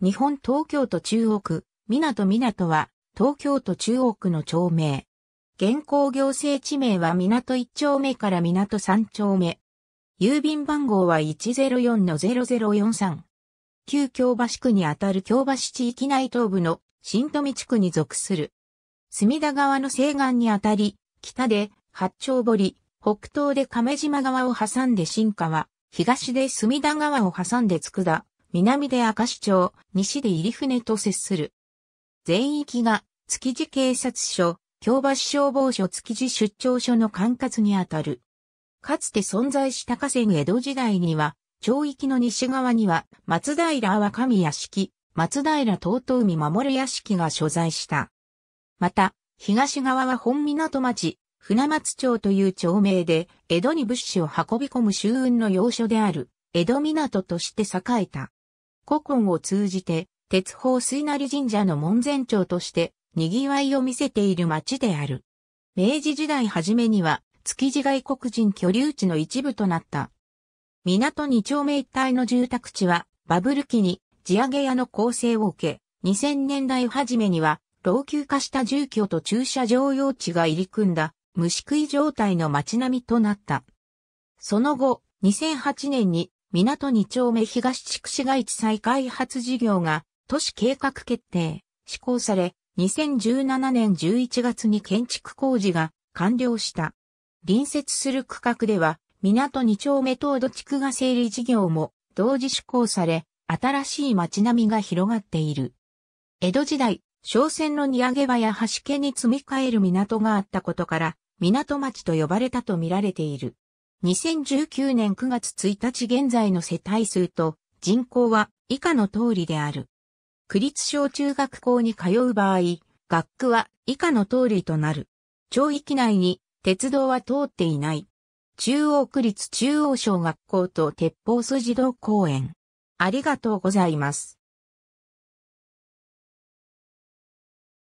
日本東京都中央区、港港は、東京都中央区の町名。現行行政地名は港1丁目から港3丁目。郵便番号は104-0043。旧京橋区にあたる京橋地域内東部の新富地区に属する。隅田川の西岸にあたり、北で八丁堀、北東で亀島川を挟んで新川、東で隅田川を挟んで佃、南で赤市町、西で入船と接する。全域が築地警察署、京橋消防署築地出張所の管轄にあたる。かつて存在した河川江戸時代には、町域の西側には松平若見屋敷、松平東東海守屋敷が所在した。また、東側は本港町、船松町という町名で、江戸に物資を運び込む周運の要所である、江戸港として栄えた。古今を通じて、鉄砲水成神社の門前町として、賑わいを見せている町である。明治時代初めには、築地外国人居留地の一部となった。港二丁目一帯の住宅地は、バブル期に地上げ屋の構成を受け、2000年代初めには、老朽化した住居と駐車場用地が入り組んだ、虫食い状態の街並みとなった。その後、2008年に港二丁目東地区市街地再開発事業が都市計画決定、施行され、2017年11月に建築工事が完了した。隣接する区画では、港二丁目東土地区が整理事業も同時施行され、新しい街並みが広がっている。江戸時代、商船の荷上げ場や橋家に積み替える港があったことから、港町と呼ばれたと見られている。2019年9月1日現在の世帯数と人口は以下の通りである。区立小中学校に通う場合、学区は以下の通りとなる。町域内に鉄道は通っていない。中央区立中央小学校と鉄砲筋道公園。ありがとうございます。